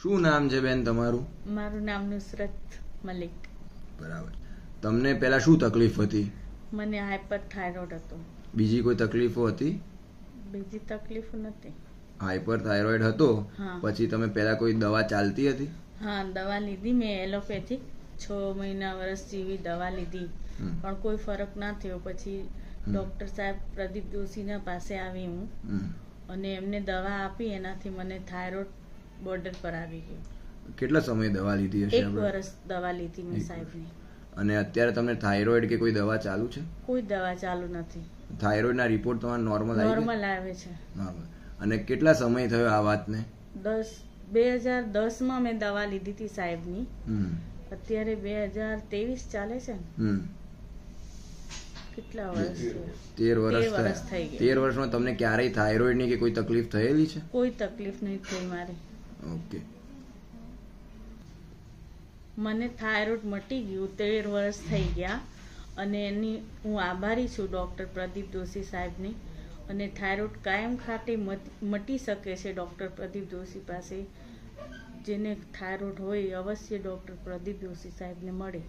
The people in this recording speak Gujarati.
શું નામ છે બેન તમારું મારું નામ નુસરત મલિક બરાબર તમને પહેલા શું તકલીફ હતી મને હાઇપર થાઇરોઇડ હતો બીજી કોઈ તકલીફો હતી બીજી તકલીફ નથી હાઇપર થાઇરોઇડ હતો પછી તમે પહેલા કોઈ દવા ચાલતી હતી હા દવા લીધી મેં એલોપેથી છ મહિના વર્ષ જેવી દવા લીધી પણ કોઈ ફરક ના થયો પછી ડોક્ટર સાહેબ પ્રદીપ જોશીના પાસે આવી હું અને એમને દવા આપી એનાથી મને થાઇરોઇડ બોર્ડર પર આવી ગયું કેટલા સમય દવા લીધી હશે એક વર્ષ દવા લીધી મેં સાહેબની અને અત્યારે તમને થાઇરોઇડ કે કોઈ દવા ચાલુ છે કોઈ દવા ચાલુ નથી થાઇરોઇડના રિપોર્ટ તમારા નોર્મલ નોર્મલ આવે છે અને કેટલા સમય થયો આ વાતને દસ બે હજાર દસમાં મેં દવા લીધી હતી સાહેબની અત્યારે બે હજાર તેવીસ ચાલે છે કેટલા વર્ષ તેર વર્ષ થઈ ગયા તેર વર્ષમાં તમને ક્યારેય થાઇરોઇડની કે કોઈ તકલીફ થયેલી છે કોઈ તકલીફ નહીં થઈ મારી ઓકે મને થાઇરોઇડ મટી ગયું તેર વર્ષ થઈ ગયા અને એની હું આભારી છું ડૉક્ટર પ્રદીપ જોશી સાહેબની અને થાઇરોઇડ કાયમ ખાતે મટી શકે છે ડૉક્ટર પ્રદીપ જોશી પાસે જેને થાઇરોઇડ હોય અવશ્ય ડૉક્ટર પ્રદીપ જોશી સાહેબને મળે